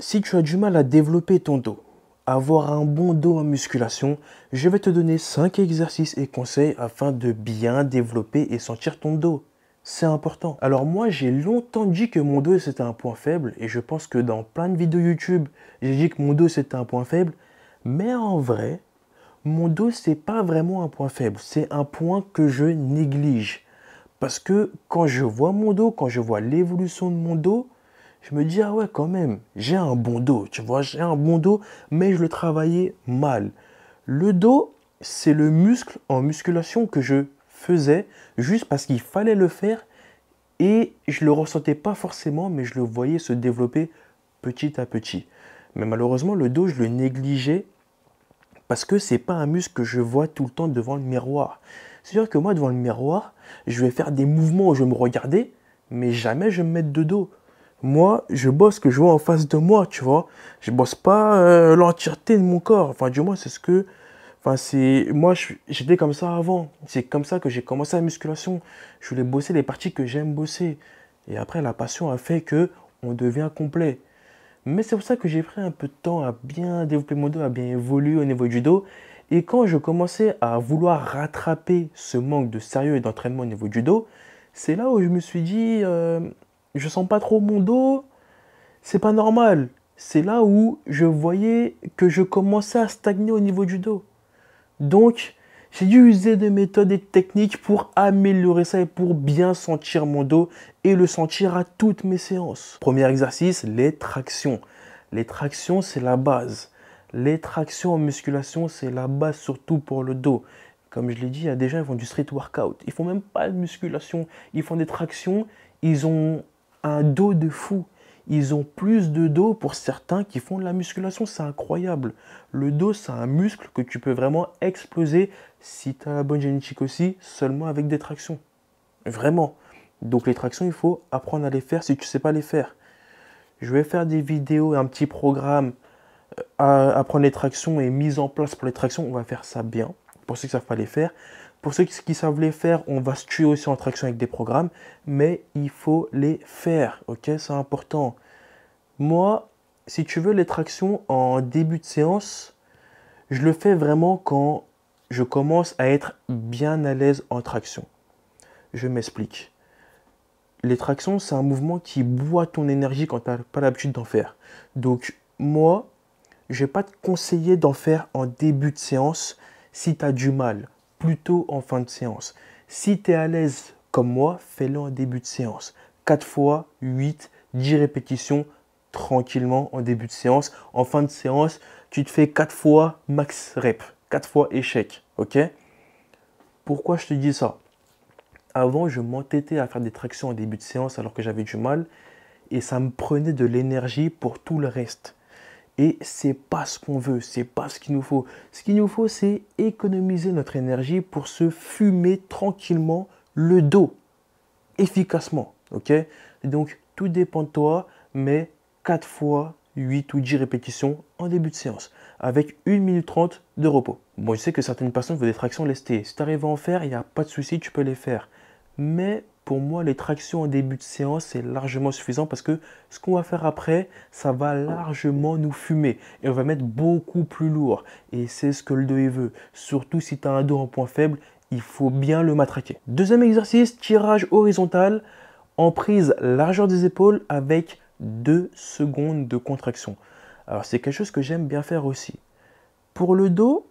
Si tu as du mal à développer ton dos, avoir un bon dos en musculation, je vais te donner 5 exercices et conseils afin de bien développer et sentir ton dos. C'est important. Alors moi, j'ai longtemps dit que mon dos c'était un point faible et je pense que dans plein de vidéos YouTube, j'ai dit que mon dos c'était un point faible. Mais en vrai, mon dos n'est pas vraiment un point faible, c'est un point que je néglige. Parce que quand je vois mon dos, quand je vois l'évolution de mon dos, je me dis, ah ouais, quand même, j'ai un bon dos, tu vois, j'ai un bon dos, mais je le travaillais mal. Le dos, c'est le muscle en musculation que je faisais juste parce qu'il fallait le faire et je le ressentais pas forcément, mais je le voyais se développer petit à petit. Mais malheureusement, le dos, je le négligeais parce que c'est pas un muscle que je vois tout le temps devant le miroir. C'est-à-dire que moi, devant le miroir, je vais faire des mouvements où je vais me regarder, mais jamais je vais me mettre de dos moi, je bosse ce que je vois en face de moi, tu vois. Je bosse pas euh, l'entièreté de mon corps. Enfin, du moins, c'est ce que. Enfin, c'est. Moi, j'étais comme ça avant. C'est comme ça que j'ai commencé la musculation. Je voulais bosser les parties que j'aime bosser. Et après, la passion a fait que on devient complet. Mais c'est pour ça que j'ai pris un peu de temps à bien développer mon dos, à bien évoluer au niveau du dos. Et quand je commençais à vouloir rattraper ce manque de sérieux et d'entraînement au niveau du dos, c'est là où je me suis dit. Euh, je sens pas trop mon dos, c'est pas normal. C'est là où je voyais que je commençais à stagner au niveau du dos. Donc, j'ai dû user des méthodes et de techniques pour améliorer ça et pour bien sentir mon dos et le sentir à toutes mes séances. Premier exercice, les tractions. Les tractions, c'est la base. Les tractions en musculation, c'est la base surtout pour le dos. Comme je l'ai dit, il y a des gens qui font du street workout. Ils font même pas de musculation. Ils font des tractions. Ils ont un dos de fou. Ils ont plus de dos pour certains qui font de la musculation, c'est incroyable. Le dos, c'est un muscle que tu peux vraiment exploser si tu as la bonne génétique aussi, seulement avec des tractions. Vraiment. Donc les tractions, il faut apprendre à les faire si tu ne sais pas les faire. Je vais faire des vidéos un petit programme euh, à apprendre les tractions et mise en place pour les tractions. On va faire ça bien pour ceux qui ne savent pas les faire. Pour ceux qui savent les faire, on va se tuer aussi en traction avec des programmes, mais il faut les faire, ok C'est important. Moi, si tu veux les tractions en début de séance, je le fais vraiment quand je commence à être bien à l'aise en traction. Je m'explique. Les tractions, c'est un mouvement qui boit ton énergie quand tu n'as pas l'habitude d'en faire. Donc, moi, je ne vais pas te conseiller d'en faire en début de séance si tu as du mal plutôt en fin de séance. Si tu es à l'aise comme moi, fais-le en début de séance. 4 fois 8, 10 répétitions tranquillement en début de séance. En fin de séance, tu te fais 4 fois max rep, 4 fois échec. OK Pourquoi je te dis ça Avant, je m'entêtais à faire des tractions en début de séance alors que j'avais du mal et ça me prenait de l'énergie pour tout le reste. Et c'est pas ce qu'on veut, c'est pas ce qu'il nous faut. Ce qu'il nous faut, c'est économiser notre énergie pour se fumer tranquillement le dos, efficacement. Ok Donc tout dépend de toi, mais 4 fois 8 ou 10 répétitions en début de séance, avec 1 minute 30 de repos. Bon, je sais que certaines personnes veulent des fractions lestées. Si tu arrives à en faire, il n'y a pas de souci, tu peux les faire. Mais pour moi, les tractions en début de séance, c'est largement suffisant parce que ce qu'on va faire après, ça va largement nous fumer et on va mettre beaucoup plus lourd. Et c'est ce que le dos veut. Surtout si tu as un dos en point faible, il faut bien le matraquer. Deuxième exercice, tirage horizontal en prise largeur des épaules avec deux secondes de contraction. Alors c'est quelque chose que j'aime bien faire aussi. Pour le dos,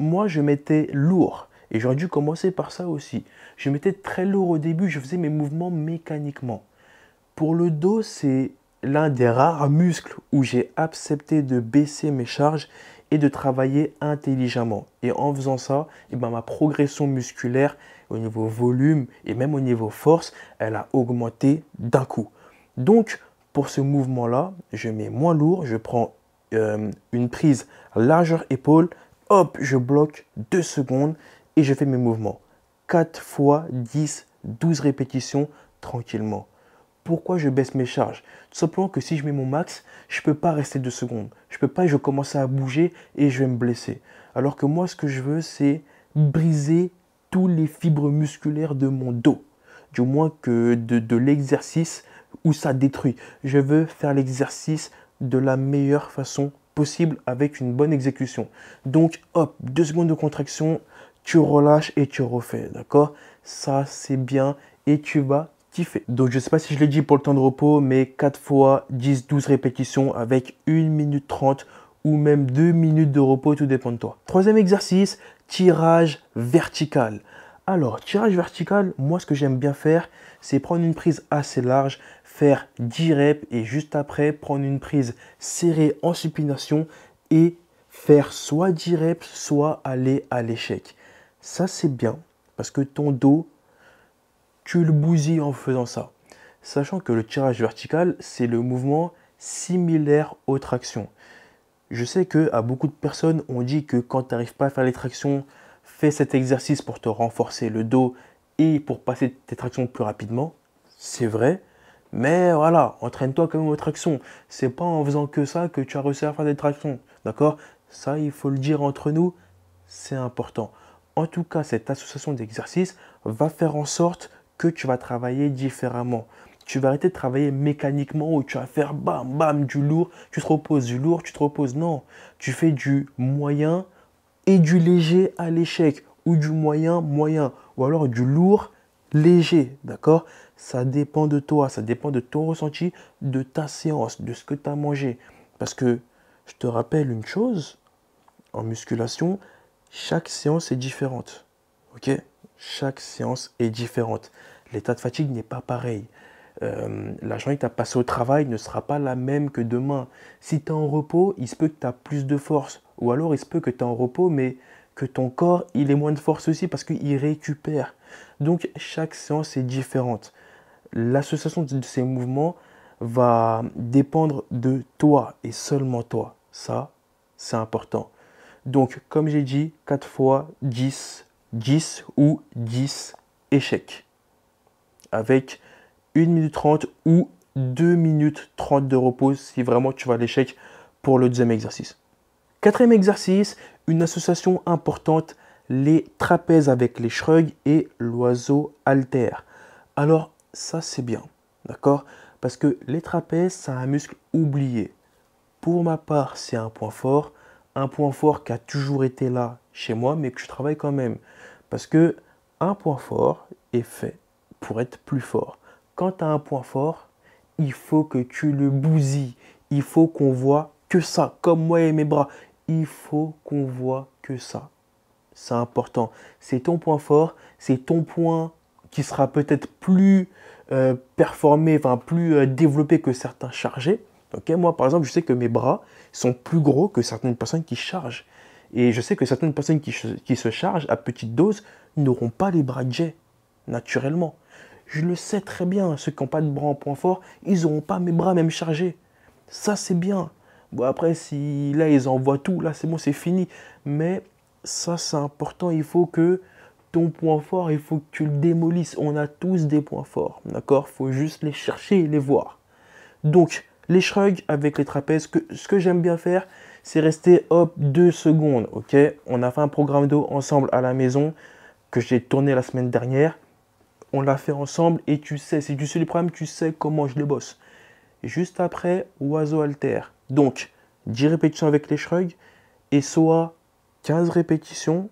moi je mettais lourd et j'aurais dû commencer par ça aussi. Je m'étais très lourd au début, je faisais mes mouvements mécaniquement. Pour le dos, c'est l'un des rares muscles où j'ai accepté de baisser mes charges et de travailler intelligemment. Et en faisant ça, et eh ben ma progression musculaire au niveau volume et même au niveau force, elle a augmenté d'un coup. Donc, pour ce mouvement-là, je mets moins lourd, je prends euh, une prise largeur épaule, hop, je bloque deux secondes et je fais mes mouvements. 4 fois 10, 12 répétitions tranquillement. Pourquoi je baisse mes charges Tout simplement que si je mets mon max, je ne peux pas rester 2 secondes. Je ne peux pas, je commence à bouger et je vais me blesser. Alors que moi, ce que je veux, c'est briser tous les fibres musculaires de mon dos. Du moins que de, l'exercice où ça détruit. Je veux faire l'exercice de la meilleure façon possible avec une bonne exécution. Donc, hop, 2 secondes de contraction, tu relâches et tu refais, d'accord Ça, c'est bien et tu vas kiffer. Donc, je ne sais pas si je l'ai dit pour le temps de repos, mais 4 fois 10, 12 répétitions avec 1 minute 30 ou même 2 minutes de repos, tout dépend de toi. Troisième exercice, tirage vertical. Alors, tirage vertical, moi ce que j'aime bien faire, c'est prendre une prise assez large, faire 10 reps et juste après prendre une prise serrée en supination et faire soit 10 reps, soit aller à l'échec. Ça, c'est bien, parce que ton dos, tu le bousilles en faisant ça. Sachant que le tirage vertical, c'est le mouvement similaire aux tractions. Je sais que à beaucoup de personnes, on dit que quand tu n'arrives pas à faire les tractions, fais cet exercice pour te renforcer le dos et pour passer tes tractions plus rapidement. C'est vrai, mais voilà, entraîne-toi quand même aux tractions. C'est pas en faisant que ça que tu as réussi à faire des tractions. D'accord Ça, il faut le dire entre nous, c'est important. En tout cas, cette association d'exercices va faire en sorte que tu vas travailler différemment. Tu vas arrêter de travailler mécaniquement ou tu vas faire bam, bam, du lourd, tu te reposes du lourd, tu te reposes. Non, tu fais du moyen et du léger à l'échec ou du moyen, moyen, ou alors du lourd, léger, d'accord Ça dépend de toi, ça dépend de ton ressenti, de ta séance, de ce que tu as mangé. Parce que je te rappelle une chose, en musculation, chaque séance est différente. OK Chaque séance est différente. L'état de fatigue n'est pas pareil. Euh, la journée que tu as passée au travail ne sera pas la même que demain. Si tu es en repos, il se peut que tu as plus de force. Ou alors il se peut que tu es en repos, mais que ton corps, il ait moins de force aussi parce qu'il récupère. Donc chaque séance est différente. L'association de ces mouvements va dépendre de toi et seulement toi. Ça, c'est important. Donc, comme j'ai dit, 4 fois 10, 10 ou 10 échecs. Avec 1 minute 30 ou 2 minutes 30 de repos si vraiment tu vas à l'échec pour le deuxième exercice. Quatrième exercice, une association importante, les trapèzes avec les shrugs et l'oiseau alter. Alors ça c'est bien, d'accord Parce que les trapèzes, c'est un muscle oublié. Pour ma part, c'est un point fort un point fort qui a toujours été là chez moi, mais que je travaille quand même. Parce que un point fort est fait pour être plus fort. Quand tu as un point fort, il faut que tu le bousilles. Il faut qu'on voit que ça, comme moi et mes bras. Il faut qu'on voit que ça. C'est important. C'est ton point fort, c'est ton point qui sera peut-être plus euh, performé, enfin plus euh, développé que certains chargés. Moi, par exemple, je sais que mes bras sont plus gros que certaines personnes qui chargent. Et je sais que certaines personnes qui, se chargent à petite dose n'auront pas les bras de jet, naturellement. Je le sais très bien, ceux qui n'ont pas de bras en point fort, ils n'auront pas mes bras même chargés. Ça, c'est bien. Bon, après, si là, ils envoient tout, là, c'est bon, c'est fini. Mais ça, c'est important. Il faut que ton point fort, il faut que tu le démolisses. On a tous des points forts, d'accord faut juste les chercher et les voir. Donc, les shrugs avec les trapèzes, ce que j'aime bien faire, c'est rester hop 2 secondes, ok On a fait un programme d'eau ensemble à la maison que j'ai tourné la semaine dernière. On l'a fait ensemble et tu sais, si tu sais les programmes, tu sais comment je les bosse. Juste après, oiseau alter. Donc, 10 répétitions avec les shrugs et soit 15 répétitions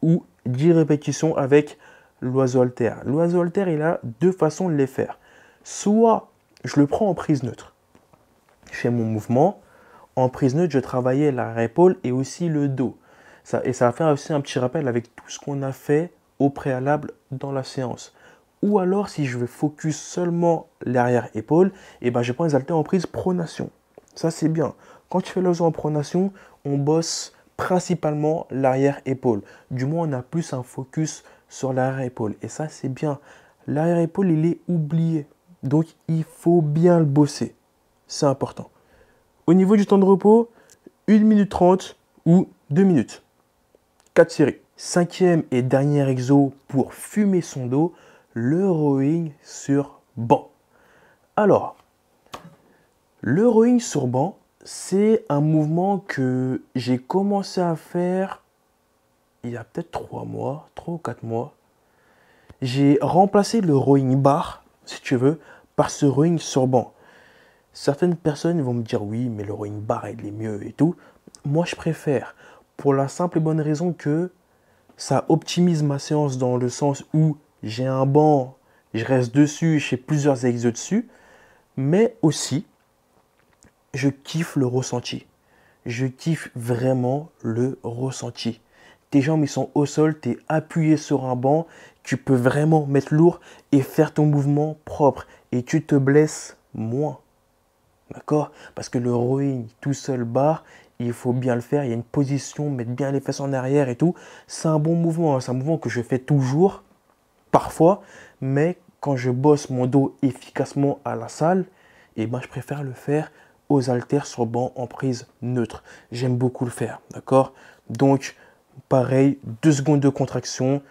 ou 10 répétitions avec l'oiseau alter. L'oiseau alter, il a deux façons de les faire. Soit je le prends en prise neutre je mon mouvement. En prise neutre, je travaillais larrière épaule et aussi le dos. et ça va faire aussi un petit rappel avec tout ce qu'on a fait au préalable dans la séance. Ou alors, si je veux focus seulement l'arrière-épaule, et eh ben, je prends les haltères en prise pronation. Ça, c'est bien. Quand tu fais le en pronation, on bosse principalement l'arrière-épaule. Du moins, on a plus un focus sur l'arrière-épaule. Et ça, c'est bien. L'arrière-épaule, il est oublié. Donc, il faut bien le bosser c'est important. Au niveau du temps de repos, 1 minute 30 ou 2 minutes. 4 séries. Cinquième et dernier exo pour fumer son dos, le rowing sur banc. Alors, le rowing sur banc, c'est un mouvement que j'ai commencé à faire il y a peut-être 3 mois, 3 ou 4 mois. J'ai remplacé le rowing bar, si tu veux, par ce rowing sur banc. Certaines personnes vont me dire oui, mais le rowing bar, est est mieux et tout. Moi, je préfère pour la simple et bonne raison que ça optimise ma séance dans le sens où j'ai un banc, je reste dessus, j'ai plusieurs exos dessus, mais aussi, je kiffe le ressenti. Je kiffe vraiment le ressenti. Tes jambes, ils sont au sol, tu es appuyé sur un banc, tu peux vraiment mettre lourd et faire ton mouvement propre et tu te blesses moins. D'accord Parce que le rowing tout seul barre, il faut bien le faire. Il y a une position, mettre bien les fesses en arrière et tout. C'est un bon mouvement. Hein. C'est un mouvement que je fais toujours, parfois. Mais quand je bosse mon dos efficacement à la salle, et eh ben, je préfère le faire aux haltères sur banc en prise neutre. J'aime beaucoup le faire. D'accord Donc, pareil, 2 secondes de contraction,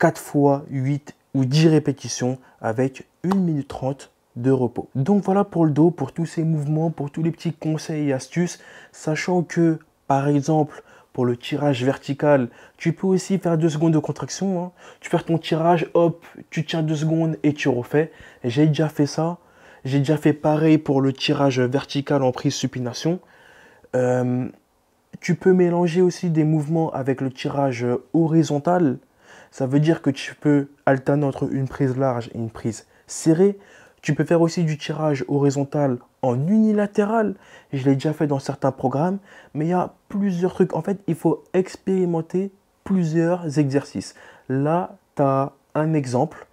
4 fois 8 ou 10 répétitions avec 1 minute 30 de repos. Donc voilà pour le dos, pour tous ces mouvements, pour tous les petits conseils et astuces, sachant que par exemple pour le tirage vertical, tu peux aussi faire deux secondes de contraction. Hein. Tu perds ton tirage, hop, tu tiens deux secondes et tu refais. J'ai déjà fait ça. J'ai déjà fait pareil pour le tirage vertical en prise supination. Euh, tu peux mélanger aussi des mouvements avec le tirage horizontal. Ça veut dire que tu peux alterner entre une prise large et une prise serrée tu peux faire aussi du tirage horizontal en unilatéral. Je l'ai déjà fait dans certains programmes, mais il y a plusieurs trucs. En fait, il faut expérimenter plusieurs exercices. Là, tu as un exemple,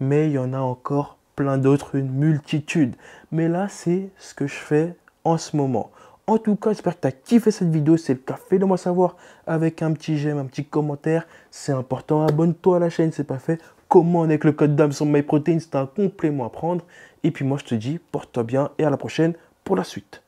mais il y en a encore plein d'autres, une multitude. Mais là, c'est ce que je fais en ce moment. En tout cas, j'espère que tu as kiffé cette vidéo. C'est le cas. Fais-le moi savoir avec un petit j'aime, un petit commentaire. C'est important. Abonne-toi à la chaîne, c'est pas fait commande avec le code DAM sur MyProtein, c'est un complément à prendre. Et puis moi, je te dis, porte-toi bien et à la prochaine pour la suite.